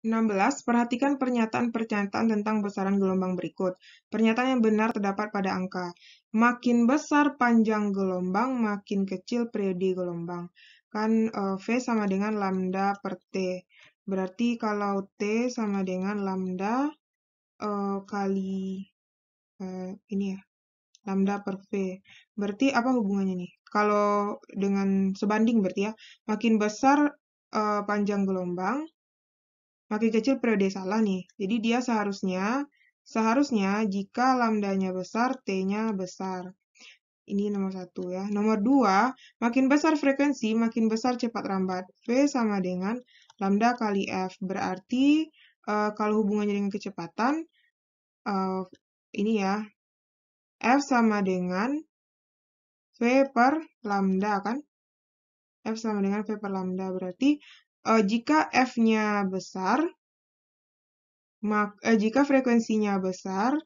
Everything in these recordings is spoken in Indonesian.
16. Perhatikan pernyataan-pernyataan tentang besaran gelombang berikut. Pernyataan yang benar terdapat pada angka. Makin besar panjang gelombang, makin kecil periode gelombang. Kan eh, V sama dengan lambda per T. Berarti kalau T sama dengan lambda uh, kali uh, ini ya, lambda per V. Berarti apa hubungannya nih? Kalau dengan sebanding berarti ya, makin besar uh, panjang gelombang, Makin kecil periode salah nih. Jadi dia seharusnya, seharusnya jika lambdanya besar, T-nya besar. Ini nomor satu ya. Nomor dua, makin besar frekuensi, makin besar cepat rambat. V sama dengan lambda kali F. Berarti uh, kalau hubungannya dengan kecepatan, uh, ini ya, F sama dengan V per lambda kan? F sama dengan V per lambda. Berarti uh, jika f-nya besar, mak, uh, jika frekuensinya besar,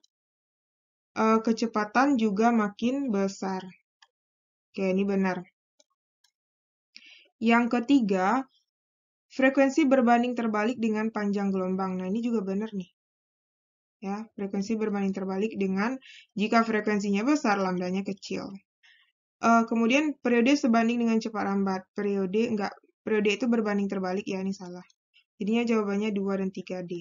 uh, kecepatan juga makin besar. Oke, ini benar. Yang ketiga, frekuensi berbanding terbalik dengan panjang gelombang. Nah, ini juga benar nih. Ya, frekuensi berbanding terbalik dengan jika frekuensinya besar, lambdanya kecil. Uh, kemudian periode sebanding dengan cepat lambat. Periode enggak Periode itu berbanding terbalik ya, ini salah. Jadinya jawabannya 2 dan 3D.